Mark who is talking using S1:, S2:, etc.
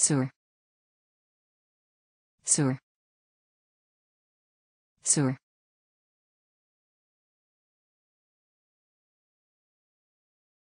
S1: Sir. Sir. Sir.